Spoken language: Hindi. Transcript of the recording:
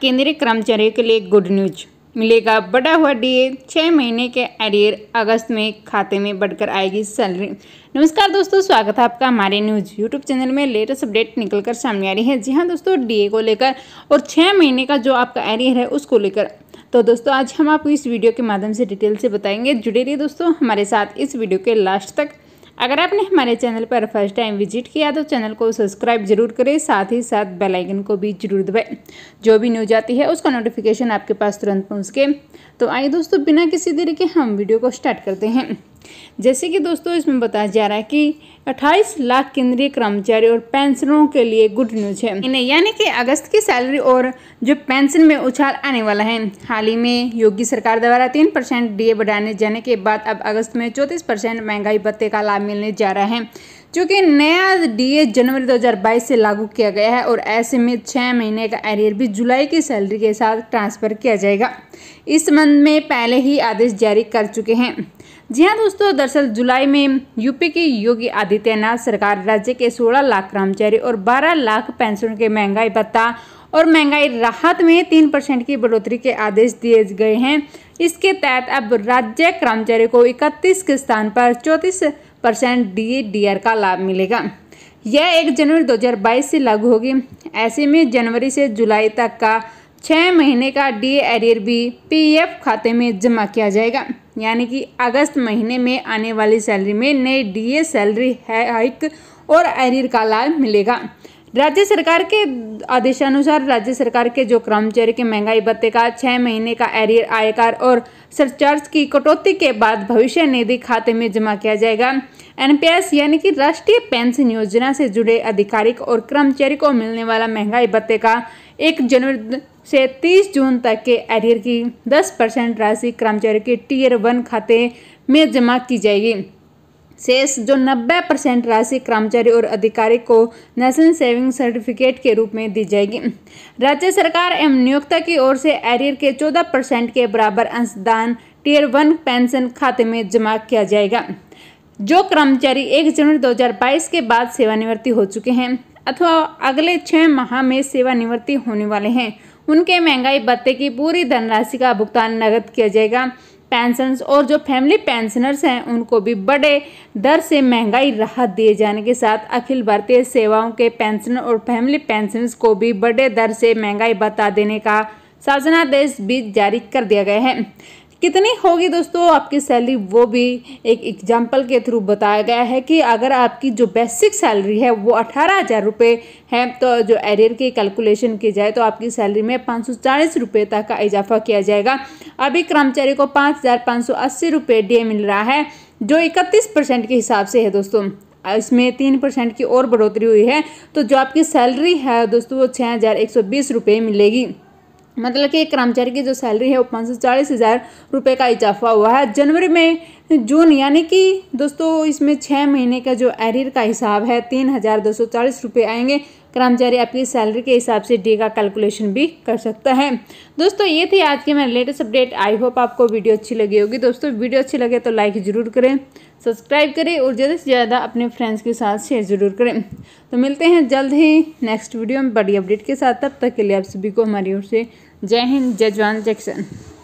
केंद्रीय कर्मचारियों के लिए गुड न्यूज मिलेगा बढ़ा हुआ डीए छः महीने के अरियर अगस्त में खाते में बढ़कर आएगी सैलरी नमस्कार दोस्तों स्वागत है आपका हमारे न्यूज यूट्यूब चैनल में लेटेस्ट अपडेट निकल कर सामने आ रही है जी हाँ दोस्तों डीए को लेकर और छः महीने का जो आपका एरियर है उसको लेकर तो दोस्तों आज हम आपको इस वीडियो के माध्यम से डिटेल से बताएंगे जुड़े रहिए दोस्तों हमारे साथ इस वीडियो के लास्ट तक अगर आपने हमारे चैनल पर फर्स्ट टाइम विजिट किया तो चैनल को सब्सक्राइब जरूर करें साथ ही साथ बेल आइकन को भी जरूर दबाएं जो भी न्यूज आती है उसका नोटिफिकेशन आपके पास तुरंत पहुंच के तो आइए दोस्तों बिना किसी देरी के हम वीडियो को स्टार्ट करते हैं जैसे कि दोस्तों इसमें बताया जा रहा है कि 28 लाख केंद्रीय कर्मचारी और पेंशनरों के लिए गुड न्यूज है इन्हें यानी कि अगस्त की सैलरी और जो पेंशन में उछाल आने वाला है हाल ही में योगी सरकार द्वारा तीन परसेंट डी बढ़ाने जाने के बाद अब अगस्त में चौंतीस परसेंट महंगाई भत्ते का लाभ मिलने जा रहा है क्योंकि नया डीए जनवरी 2022 से लागू किया गया है और ऐसे में छः महीने का एरियर भी जुलाई की सैलरी के साथ ट्रांसफ़र किया जाएगा इस संबंध में पहले ही आदेश जारी कर चुके हैं जी हाँ दोस्तों दरअसल जुलाई में यूपी की योगी आदित्यनाथ सरकार राज्य के 16 लाख कर्मचारी और 12 लाख पेंशन के महंगाई भत्ता और महंगाई राहत में तीन परसेंट की बढ़ोतरी के आदेश दिए गए हैं इसके तहत अब राज्य कर्मचारी को इकतीस के स्थान पर चौंतीस परसेंट डी का लाभ मिलेगा यह एक जनवरी 2022 से लागू होगी ऐसे में जनवरी से जुलाई तक का छः महीने का डी एरियर भी पीएफ खाते में जमा किया जाएगा यानी कि अगस्त महीने में आने वाली सैलरी में नई डीए सैलरी हाइक और एरियर का लाभ मिलेगा राज्य सरकार के आदेशानुसार राज्य सरकार के जो कर्मचारी के महंगाई भत्ते का छः महीने का एरियर आयकर और सरचार्ज की कटौती के बाद भविष्य निधि खाते में जमा किया जाएगा एनपीएस यानी कि राष्ट्रीय पेंशन योजना से जुड़े अधिकारिक और कर्मचारी को मिलने वाला महंगाई भत्ते का एक जनवरी से तीस जून तक के एरियर की दस परसेंट राशि कर्मचारी के टीयर वन खाते में जमा की जाएगी शेष जो 90 परसेंट राशि कर्मचारी और अधिकारी को नेशनल सेविंग सर्टिफिकेट के रूप में दी जाएगी राज्य सरकार एवं नियोक्ता की ओर से एरियर के 14 परसेंट के बराबर अंशदान टीयर वन पेंशन खाते में जमा किया जाएगा जो कर्मचारी 1 जनवरी 2022 के बाद सेवानिवृत्ति हो चुके हैं अथवा अगले छः माह में सेवानिवृत्ति होने वाले हैं उनके महंगाई भत्ते की पूरी धनराशि का भुगतान नगद किया जाएगा पेंशन और जो फैमिली पेंशनर्स हैं उनको भी बड़े दर से महंगाई राहत दिए जाने के साथ अखिल भारतीय सेवाओं के पेंशनर और फैमिली पेंशनर्स को भी बड़े दर से महंगाई बता देने का शासनादेश भी जारी कर दिया गया है कितनी होगी दोस्तों आपकी सैलरी वो भी एक एग्जाम्पल के थ्रू बताया गया है कि अगर आपकी जो बेसिक सैलरी है वो अठारह हज़ार रुपये है तो जो एरियर की कैलकुलेशन की जाए तो आपकी सैलरी में पाँच सौ चालीस रुपये तक का इजाफा किया जाएगा अभी कर्मचारी को पाँच हज़ार पाँच सौ अस्सी रुपये डे मिल रहा है जो इकतीस परसेंट के हिसाब से है दोस्तों इसमें तीन परसेंट की और बढ़ोतरी हुई है तो जो आपकी सैलरी है दोस्तों वो छः हज़ार एक सौ बीस रुपये मिलेगी मतलब कि कर्मचारी की जो सैलरी है वो पाँच सौ चालीस हज़ार रुपये का इजाफा हुआ है जनवरी में जून यानी कि दोस्तों इसमें छः महीने का जो एरियर का हिसाब है तीन हज़ार दो सौ चालीस रुपये आएंगे कर्मचारी आपकी सैलरी के हिसाब से डे का कैलकुलेशन भी कर सकता है दोस्तों ये थी आज की मेरे लेटेस्ट अपडेट आई होप आपको वीडियो अच्छी लगी होगी दोस्तों वीडियो अच्छी लगे तो लाइक ज़रूर करें सब्सक्राइब करें और ज़्यादा से ज़्यादा अपने फ्रेंड्स के साथ शेयर ज़रूर करें तो मिलते हैं जल्द ही नेक्स्ट वीडियो में बड़ी अपडेट के साथ तब तक के लिए आप सभी को हमारी ओर से जय हिंद जय जवान जैक्सन